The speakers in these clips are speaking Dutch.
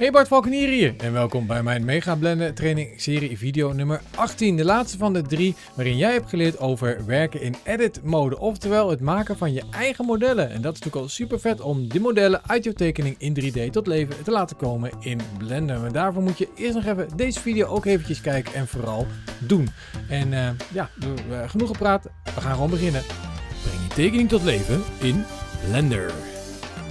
Hey Bart Valkenier hier en welkom bij mijn Mega Blender training serie video nummer 18. De laatste van de drie waarin jij hebt geleerd over werken in edit mode. Oftewel het maken van je eigen modellen. En dat is natuurlijk al super vet om die modellen uit je tekening in 3D tot leven te laten komen in Blender. Maar daarvoor moet je eerst nog even deze video ook eventjes kijken en vooral doen. En eh, ja, genoeg gepraat. We gaan gewoon beginnen. Breng je tekening tot leven in Blender.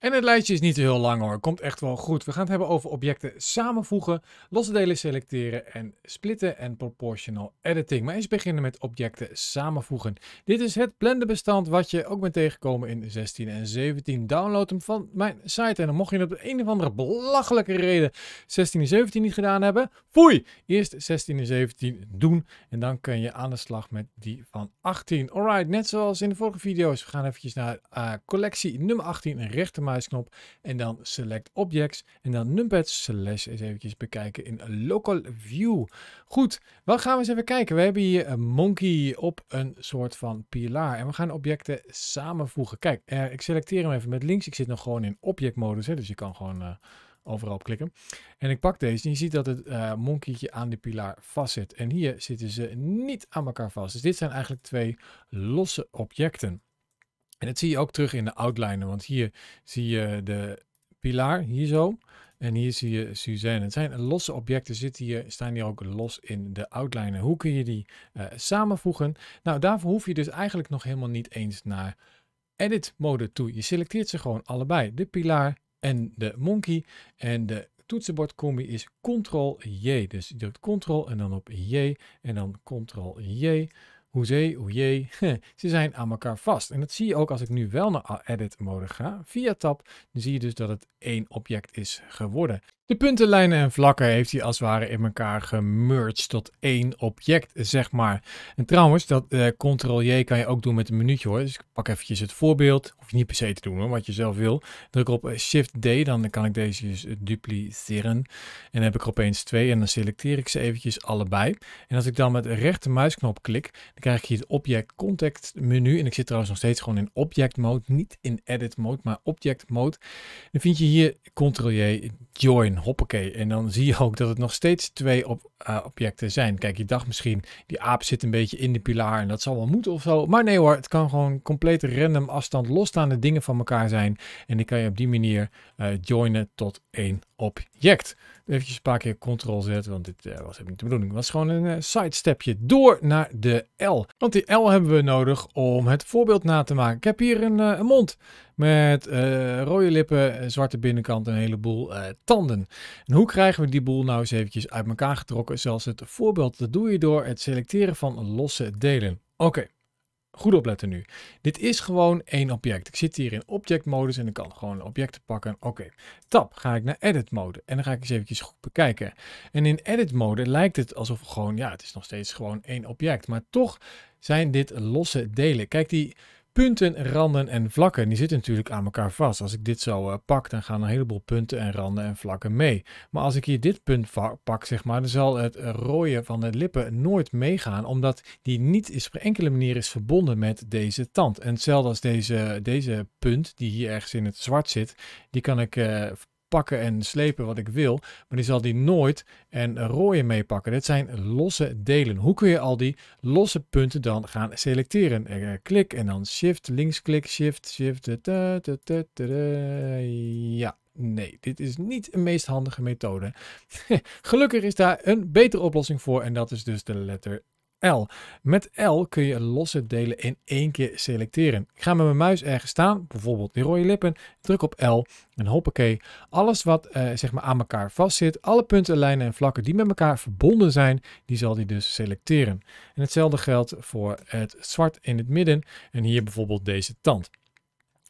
En het lijstje is niet heel lang hoor, komt echt wel goed. We gaan het hebben over objecten samenvoegen, losse delen selecteren en splitten en proportional editing. Maar eens beginnen met objecten samenvoegen. Dit is het blendenbestand wat je ook bent tegengekomen in 16 en 17. Download hem van mijn site en dan mocht je het op een of andere belachelijke reden 16 en 17 niet gedaan hebben, foei! Eerst 16 en 17 doen en dan kun je aan de slag met die van 18. Alright, net zoals in de vorige video's, we gaan eventjes naar eh, collectie nummer 18 en maken. Knop en dan select objects en dan numpad slash eens eventjes bekijken in local view. Goed, wat gaan we eens even kijken? We hebben hier een monkey op een soort van pilaar en we gaan objecten samenvoegen. Kijk, eh, ik selecteer hem even met links. Ik zit nog gewoon in object hè, dus je kan gewoon... Eh, overal op klikken. En ik pak deze je ziet dat het uh, eh, monkietje aan de pilaar vast zit. En hier zitten ze niet aan elkaar vast. Dus dit zijn eigenlijk twee losse objecten. En dat zie je ook terug in de outliner, want hier zie je de pilaar, hier zo. En hier zie je Suzanne. Het zijn losse objecten, zitten hier, staan hier ook los in de outliner. Hoe kun je die eh, samenvoegen? Nou, daarvoor hoef je dus eigenlijk nog helemaal niet eens naar edit mode toe. Je selecteert ze gewoon allebei, de pilaar en de monkey. En de toetsenbordcombi is Ctrl-J. Dus je drukt Ctrl en dan op J en dan Ctrl-J. Hoezee, oejee, ze zijn aan elkaar vast. En dat zie je ook als ik nu wel naar Edit Mode ga, via Tab, dan zie je dus dat het één object is geworden. De puntenlijnen en vlakken heeft hij als het ware in elkaar gemerged tot één object, zeg maar. En trouwens, dat eh, Ctrl-J kan je ook doen met een minuutje hoor. Dus ik pak eventjes het voorbeeld. Hoef niet per se te doen hoor, wat je zelf wil. Druk op eh, Shift-D, dan kan ik deze dus eh, dupliceren. En dan heb ik er opeens twee en dan selecteer ik ze eventjes allebei. En als ik dan met de rechter muisknop klik, dan krijg ik hier het object context menu. En ik zit trouwens nog steeds gewoon in object mode, niet in edit mode, maar object mode. Dan vind je hier Ctrl-J join hoppakee. En dan zie je ook dat het nog steeds twee eh, objecten zijn. Kijk, je dacht misschien, die aap zit een beetje in de pilaar en dat zal wel moeten of zo. Maar nee hoor, het kan gewoon compleet random afstand losstaande dingen van elkaar zijn. En die kan je op die manier eh, joinen tot één object. Even een paar keer ctrl z, want dit eh, was niet de bedoeling. Het was gewoon een uh, sidestepje door naar de L. Want die L hebben we nodig om het voorbeeld na te maken. Ik heb hier een, eh, mond met rode lippen, zwarte binnenkant en een heleboel tanden. En hoe krijgen we die boel nou eens eventjes uit elkaar getrokken? Zelfs het voorbeeld, dat doe je door het selecteren van losse delen. Oké, Goed opletten nu. Dit is gewoon één object. Ik zit hier in object modus en ik kan gewoon objecten pakken. Oké, tap ga ik naar edit mode en dan ga ik eens eventjes goed bekijken. En in edit mode lijkt het alsof gewoon, ja het is nog steeds gewoon één object. Maar toch zijn dit losse delen. Kijk die punten, randen en vlakken. Die zitten natuurlijk aan elkaar vast. Als ik dit zo uh, pak, dan gaan een heleboel punten en randen en vlakken mee. Maar als ik hier dit punt pak, zeg maar, dan zal het eh, rooien van de lippen nooit meegaan, omdat die niet is op enkele manier is verbonden met deze tand. En hetzelfde als deze, deze punt, die hier ergens in het zwart zit, die kan ik eh, pakken en slepen wat ik wil, maar die zal die nooit en rooien meepakken. Dit zijn losse delen. Hoe kun je al die losse punten dan gaan selecteren? Eh, eh, klik en dan shift, linksklik, shift, shift. Eh, ja, nee, dit is niet de meest handige methode. Gelukkig is daar een betere oplossing voor en dat is dus de letter L. Met L kun je losse delen in één keer selecteren. Ik ga met mijn muis ergens staan, bijvoorbeeld die rode lippen, druk op L en hoppakee. Alles wat eh, zeg maar aan elkaar vastzit, alle punten, lijnen en vlakken die met elkaar verbonden zijn, die zal die dus selecteren. En hetzelfde geldt voor het zwart in het midden en hier bijvoorbeeld deze tand.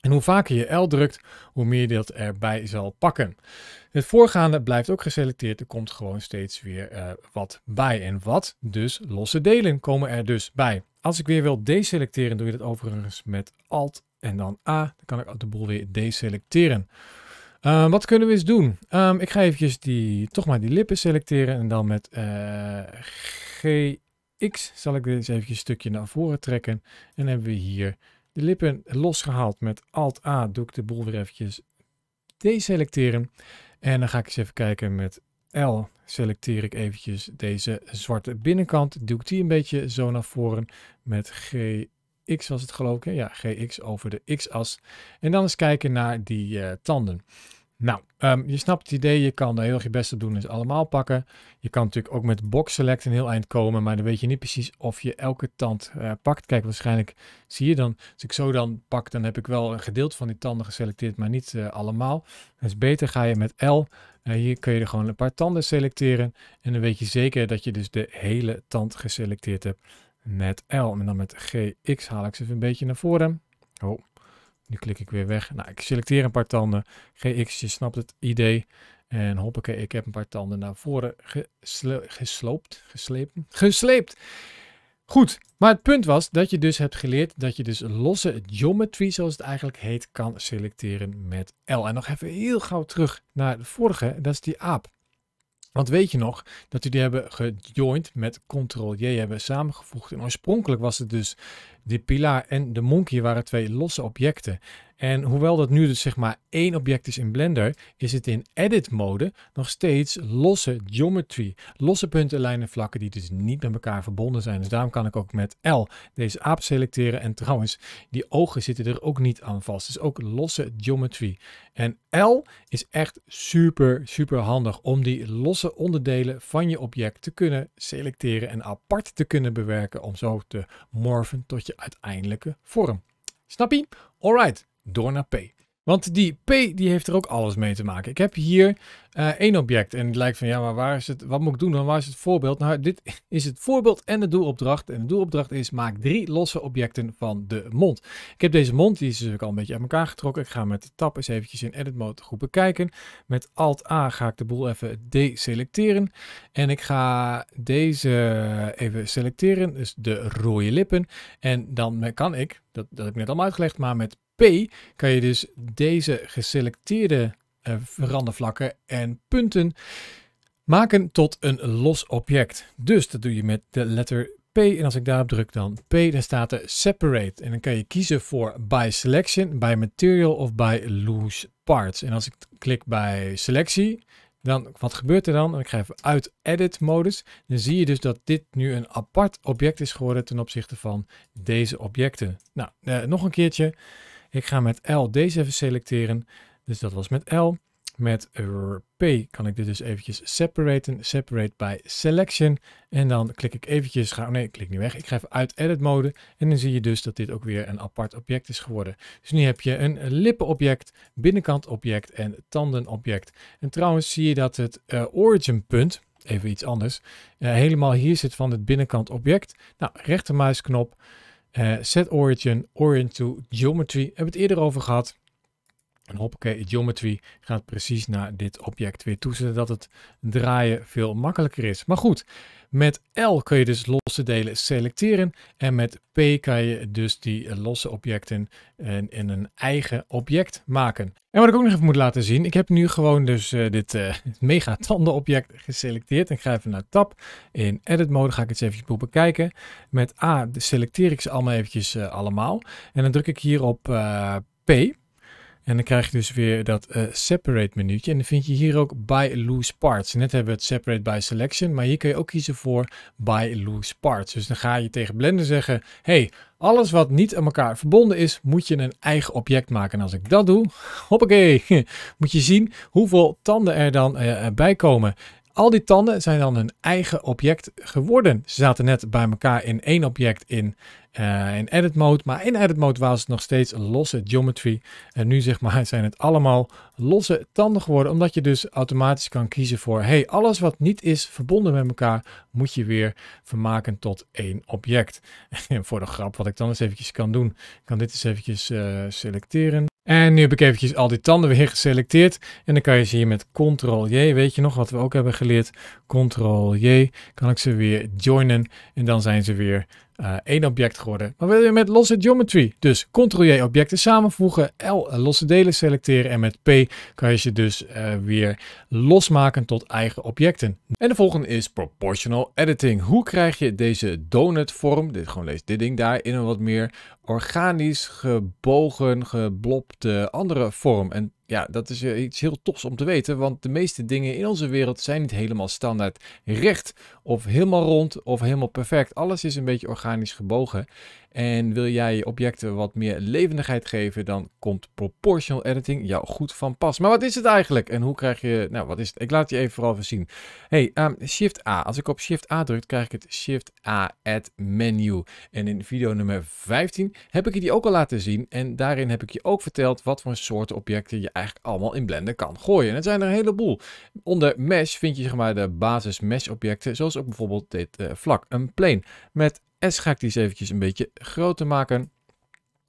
En hoe vaker je L drukt, hoe meer je dat erbij zal pakken. Het voorgaande blijft ook geselecteerd. Er komt gewoon steeds weer eh, wat bij. En wat? Dus losse delen komen er dus bij. Als ik weer wil deselecteren, doe je dat overigens met Alt en dan A. Dan kan ik de boel weer deselecteren. Ehm, wat kunnen we eens doen? Ehm, ik ga eventjes die, toch maar die lippen selecteren. En dan met eh, GX zal ik dit eventjes een stukje naar voren trekken. En dan hebben we hier de lippen losgehaald. Met Alt A doe ik de boel weer eventjes deselecteren. En dan ga ik eens even kijken met L. Selecteer ik eventjes deze zwarte binnenkant. doe ik die een beetje zo naar voren met GX was het geloof ik. Ja, GX over de X-as. En dan eens kijken naar die eh, tanden. Nou, ehm, je snapt het idee. Je kan er heel erg je best doen, dus allemaal pakken. Je kan natuurlijk ook met box select een heel eind komen, maar dan weet je niet precies of je elke tand eh, pakt. Kijk, waarschijnlijk zie je dan, als ik zo dan pak, dan heb ik wel een gedeelte van die tanden geselecteerd, maar niet eh, allemaal. allemaal. Dus beter ga je met L. Eh, hier kun je er gewoon een paar tanden selecteren en dan weet je zeker dat je dus de hele tand geselecteerd hebt met L. En dan met GX haal ik ze even een beetje naar voren. Oh, nu klik ik weer weg. Nou, ik selecteer een paar tanden. GX, je snapt het idee. En hoppakee, ik heb een paar tanden naar voren gesloopt. Geslepen? Gesleept! Goed, maar het punt was dat je dus hebt geleerd dat je dus losse geometry, zoals het eigenlijk heet, kan selecteren met L. En nog even heel gauw terug naar de vorige, dat is die aap. Want weet je nog dat jullie hebben gejoined met Ctrl-J hebben samengevoegd. En oorspronkelijk was het dus de pilaar en de Monkey waren twee losse objecten. En hoewel dat nu dus zeg maar één object is in Blender, is het in edit mode nog steeds losse geometry. Losse punten, lijnen, vlakken die dus niet met elkaar verbonden zijn. Dus daarom kan ik ook met L deze aap selecteren. En trouwens, die ogen zitten er ook niet aan vast. Dus ook losse geometry. En L is echt super, super handig om die losse onderdelen van je object te kunnen selecteren en apart te kunnen bewerken om zo te morphen tot je uiteindelijke vorm. Snap je? Alright, door naar P. Want die P die heeft er ook alles mee te maken. Ik heb hier eh, één object en het lijkt van ja, maar waar is het? Wat moet ik doen dan? Waar is het voorbeeld? Nou, dit is het voorbeeld en de doelopdracht. En de doelopdracht is maak drie losse objecten van de mond. Ik heb deze mond, die is natuurlijk al een beetje uit elkaar getrokken. Ik ga met de tab eens eventjes in edit mode goed bekijken. Met alt A ga ik de boel even deselecteren. En ik ga deze even selecteren, dus de rode lippen. En dan kan ik, dat, dat heb ik net allemaal uitgelegd, maar met P kan je dus deze geselecteerde eh, verandervlakken en punten maken tot een los object. Dus dat doe je met de letter P. En als ik daarop druk dan P, dan staat er separate. En dan kan je kiezen voor by selection, by material of by loose parts. En als ik klik bij selectie, dan wat gebeurt er dan? Ik ga even uit edit modus. Dan zie je dus dat dit nu een apart object is geworden ten opzichte van deze objecten. Nou, eh, nog een keertje. Ik ga met L deze even selecteren. Dus dat was met L. Met P kan ik dit dus eventjes separaten. Separate by selection. En dan klik ik eventjes, ga, oh nee ik klik niet weg. Ik ga even uit edit mode. En dan zie je dus dat dit ook weer een apart object is geworden. Dus nu heb je een lippenobject, binnenkant object en tandenobject. En trouwens zie je dat het eh, origin punt, even iets anders, eh, helemaal hier zit van het binnenkant object. Nou, rechtermuisknop. Uh, set origin, origin to geometry. Hebben we het eerder over gehad. En hoppakee, geometry gaat precies naar dit object weer toe, zodat het draaien veel makkelijker is. Maar goed, met L kun je dus losse delen selecteren en met P kan je dus die eh, losse objecten eh, in, in een eigen object maken. En wat ik ook nog even moet laten zien, ik heb nu gewoon dus eh, dit uh, mega object geselecteerd. En ik ga even naar tab. In edit mode ga ik het even bekijken. Met A selecteer ik ze allemaal eventjes allemaal. En dan druk ik hier op P. En dan krijg je dus weer dat eh, separate menuetje En dan vind je hier ook by loose parts. Net hebben we het separate by selection, maar hier kun je ook kiezen voor by loose parts. Dus dan ga je tegen Blender zeggen, hey, alles wat niet aan elkaar verbonden is, moet je een eigen object maken. En als ik dat doe, hoppakee, moet je zien hoeveel tanden er dan uh, bij komen. Al die tanden zijn dan hun eigen object geworden. Ze zaten net bij elkaar in één object in, eh, in edit mode. Maar in edit mode was het nog steeds losse geometry. En nu zeg maar zijn het allemaal losse tanden geworden. Omdat je dus automatisch kan kiezen voor... hey, alles wat niet is verbonden met elkaar... moet je weer vermaken tot één object. En voor de grap wat ik dan eens eventjes kan doen... kan dit eens eventjes eh, selecteren. En nu heb ik eventjes al die tanden weer geselecteerd. En dan kan je ze hier met Ctrl-J, weet je nog wat we ook hebben geleerd? Ctrl-J, kan ik ze weer joinen en dan zijn ze weer uh, één object geworden. Maar wil je met losse geometry? Dus Ctrl-J objecten samenvoegen, L eh, losse delen selecteren en met P kan je ze dus eh, weer losmaken tot eigen objecten. En de volgende is proportional editing. Hoe krijg je deze donut vorm? dit gewoon lees dit ding daar, in een wat meer organisch gebogen, geblopte andere vorm? En ja, dat is eh, iets heel tofs om te weten, want de meeste dingen in onze wereld zijn niet helemaal standaard recht of helemaal rond of helemaal perfect. Alles is een beetje organisch gebogen. En wil jij objecten wat meer levendigheid geven, dan komt proportional editing jou goed van pas. Maar wat is het eigenlijk? En hoe krijg je, nou wat is het? Ik laat je even vooral zien. hey, ehm, shift A. Als ik op shift A druk, krijg ik het shift A add menu. En in video nummer 15 heb ik je die ook al laten zien. En daarin heb ik je ook verteld wat voor soorten objecten je eigenlijk allemaal in Blender kan gooien. En het zijn er een heleboel. Onder mesh vind je zeg maar de basis mesh objecten, zoals ook bijvoorbeeld dit eh, vlak, een plane. Met S ga ik die eens eventjes een beetje groter maken.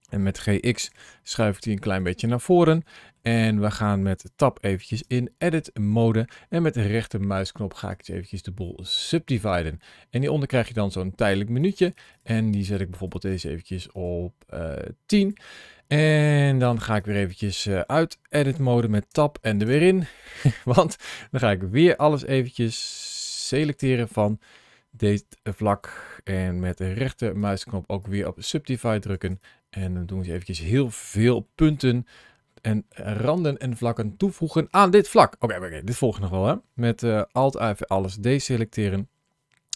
En met GX schuif ik die een klein beetje naar voren. En we gaan met tab eventjes in edit mode. En met de rechtermuisknop ga ik eventjes de boel subdividen. En hieronder krijg je dan zo'n tijdelijk minuutje. En die zet ik bijvoorbeeld deze eventjes op uh, eh, 10. En dan ga ik weer eventjes eh, uit edit mode met tab en er weer in. Want dan ga ik weer alles eventjes selecteren van dit vlak en met de rechter muisknop ook weer op Subdivide drukken. En dan doen we eventjes heel veel punten en randen en vlakken toevoegen aan dit vlak. Oké, oké, dit volgt nog wel hè. Met uh, alt even alles deselecteren.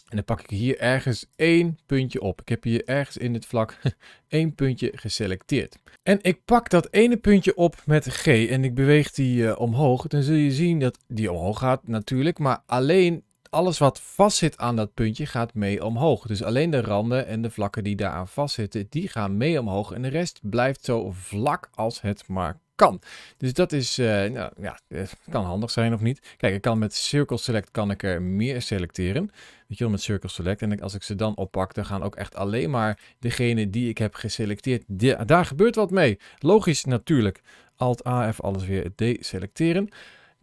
En dan pak ik hier ergens één puntje op. Ik heb hier ergens in dit vlak één puntje geselecteerd. En ik pak dat ene puntje op met G en ik beweeg die eh, omhoog. Dan zul je zien dat die omhoog gaat natuurlijk. Maar alleen alles wat vastzit aan dat puntje gaat mee omhoog. Dus alleen de randen en de vlakken die daaraan vastzitten, die gaan mee omhoog. En de rest blijft zo vlak als het maar kan. Dus dat is, eh, nou, ja, het eh, kan handig zijn of niet. Kijk, ik kan met Circle Select kan ik er meer selecteren. Weet je wel, met Circle Select. En als ik ze dan oppak, dan gaan ook echt alleen maar degene die ik heb geselecteerd. daar gebeurt wat mee. Logisch natuurlijk. Alt-AF alles weer deselecteren.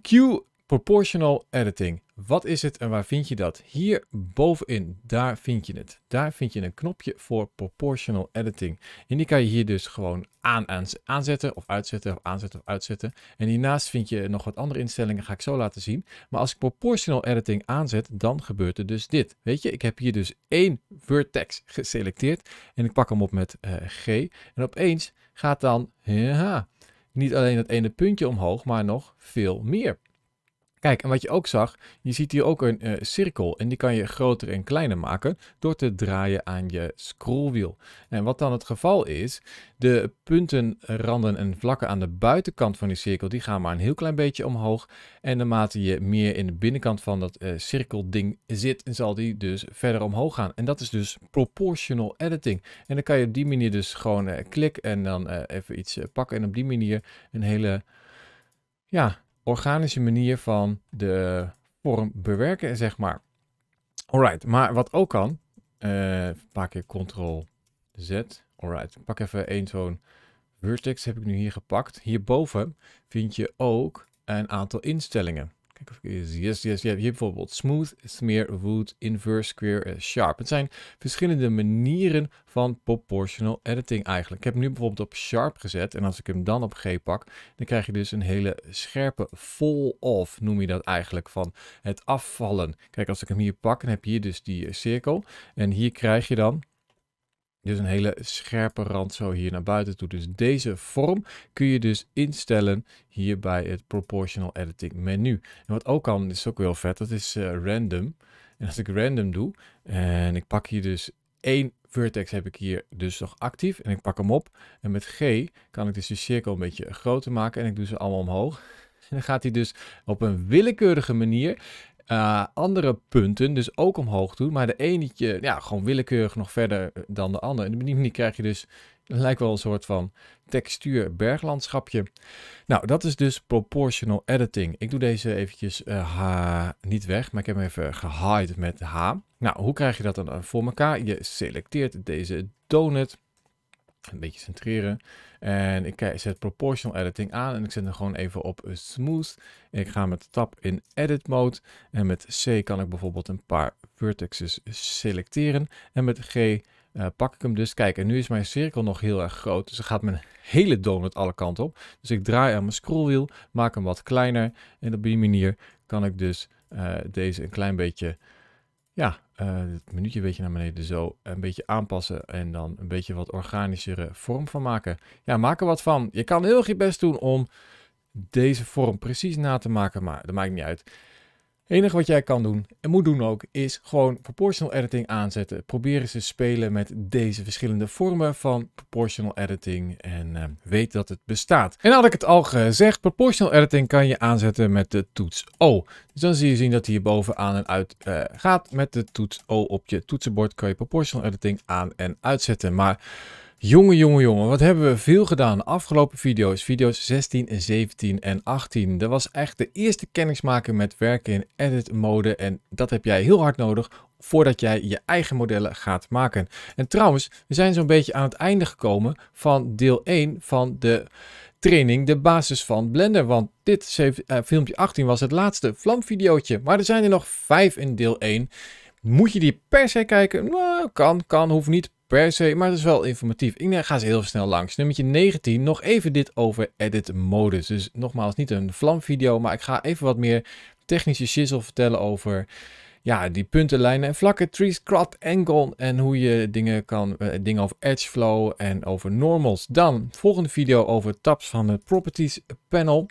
Q Proportional editing. Wat is het en waar vind je dat? Hier bovenin, daar vind je het. Daar vind je een knopje voor proportional editing. En die kan je hier dus gewoon aan, aanzetten of uitzetten of aanzetten of uitzetten. En hiernaast vind je nog wat andere instellingen, ga ik zo laten zien. Maar als ik proportional editing aanzet, dan gebeurt er dus dit. Weet je, ik heb hier dus één vertex geselecteerd en ik pak hem op met eh, G. En opeens gaat dan, ja, niet alleen dat ene puntje omhoog, maar nog veel meer. Kijk, en wat je ook zag, je ziet hier ook een eh, cirkel en die kan je groter en kleiner maken door te draaien aan je scrollwiel. En wat dan het geval is, de punten, randen en vlakken aan de buitenkant van die cirkel, die gaan maar een heel klein beetje omhoog. En naarmate je meer in de binnenkant van dat uh, cirkelding zit, zal die dus verder omhoog gaan. En dat is dus proportional editing. En dan kan je op die manier dus gewoon uh, klik en dan even iets pakken en op die manier een hele ja, organische manier van de vorm bewerken, zeg maar. Alright, maar wat ook kan, uh, een paar keer Ctrl Z. Alright, pak even één zo'n vertex heb ik nu hier gepakt. Hierboven vind je ook een aantal instellingen. Yes, yes. Je hebt hier bijvoorbeeld smooth, smear, wood, inverse, square eh, sharp. Het zijn verschillende manieren van proportional editing eigenlijk. Ik heb hem nu bijvoorbeeld op sharp gezet. En als ik hem dan op G pak, dan krijg je dus een hele scherpe fall-off, noem je dat eigenlijk, van het afvallen. Kijk, als ik hem hier pak, dan heb je hier dus die eh, cirkel. En hier krijg je dan dus een hele scherpe rand zo hier naar buiten toe. Dus deze vorm kun je dus instellen hier bij het Proportional Editing menu. En wat ook kan, is ook wel vet, dat is eh, random. En als ik random doe en ik pak hier dus één vertex heb ik hier dus nog actief en ik pak hem op. En met G kan ik dus de cirkel een beetje groter maken en ik doe ze allemaal omhoog. En dan gaat hij dus op een willekeurige manier uh, andere punten dus ook omhoog doen. Maar de ene eh, ja, gewoon willekeurig nog verder eh, dan de ander. En op die manier krijg je dus, lijkt wel een soort van textuur berglandschapje. Nou, dat is dus proportional editing. Ik doe deze eventjes uh, niet weg, maar ik heb hem even gehide met H. Nou, hoe krijg je dat dan voor elkaar? Je selecteert deze donut. Een beetje centreren. En ik zet proportional editing aan en ik zet hem gewoon even op smooth. ik ga met tab in edit mode. En met C kan ik bijvoorbeeld een paar vertices selecteren. En met G eh, pak ik hem dus. Kijk, en nu is mijn cirkel nog heel erg groot. Dus dan gaat mijn hele donut alle kanten op. Dus ik draai aan mijn scrollwiel, maak hem wat kleiner. En op die manier kan ik dus eh, deze een klein beetje ja, uh, het minuutje een beetje naar beneden zo. Een beetje aanpassen en dan een beetje wat organischere vorm van maken. Ja, maak er wat van. Je kan heel erg je best doen om deze vorm precies na te maken, maar dat maakt niet uit. Het enige wat jij kan doen, en moet doen ook, is gewoon proportional editing aanzetten. Probeer eens te spelen met deze verschillende vormen van proportional editing en eh, weet dat het bestaat. En had ik het al gezegd, proportional editing kan je aanzetten met de toets O. Dus dan zie je zien dat hij hierboven aan en uit eh, gaat. Met de toets O op je toetsenbord kan je proportional editing aan en uitzetten. Maar... Jonge jongen, jonge, wat hebben we veel gedaan. Afgelopen video's, video's 16, 17 en 18. Dat was echt de eerste kennismaking met werken in edit mode. En dat heb jij heel hard nodig voordat jij je eigen modellen gaat maken. En trouwens, we zijn zo'n beetje aan het einde gekomen van deel 1 van de training, de basis van Blender. Want dit eh, filmpje 18 was het laatste vlamvideootje. Maar er zijn er nog 5 in deel 1. Moet je die per se kijken? Nou, kan, kan, hoeft niet per se, maar het is wel informatief. Ik ga ze heel snel langs. Nummer 19, nog even dit over edit modus. Dus nogmaals, niet een vlam video, maar ik ga even wat meer technische shizzle vertellen over ja, die puntenlijnen en vlakken, trees, crop, angle en hoe je dingen kan, eh, dingen over edge flow en over normals. Dan volgende video over tabs van het properties panel.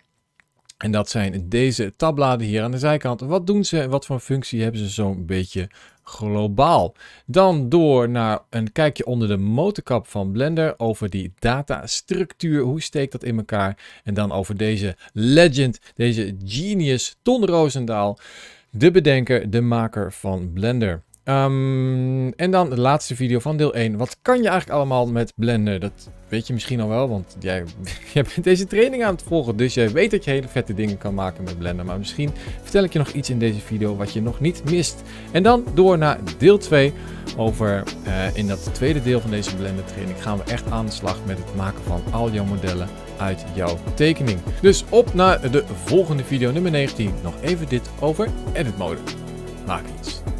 En dat zijn deze tabbladen hier aan de zijkant. Wat doen ze? Wat voor functie hebben ze zo'n beetje globaal? Dan door naar een kijkje onder de motorkap van Blender over die datastructuur. Hoe steekt dat in elkaar? En dan over deze legend, deze genius Ton Roosendaal, de bedenker, de maker van Blender. Ehm, en dan de laatste video van deel 1. Wat kan je eigenlijk allemaal met Blender? Dat weet je misschien al wel, want jij, bent deze training aan het volgen. Dus jij weet dat je hele vette dingen kan maken met Blender. Maar misschien vertel ik je nog iets in deze video wat je nog niet mist. En dan door naar deel 2 over eh, in dat tweede deel van deze Blender training gaan we echt aan de slag met het maken van al jouw modellen uit jouw tekening. Dus op naar de volgende video nummer 19. Nog even dit over edit mode. Maak iets.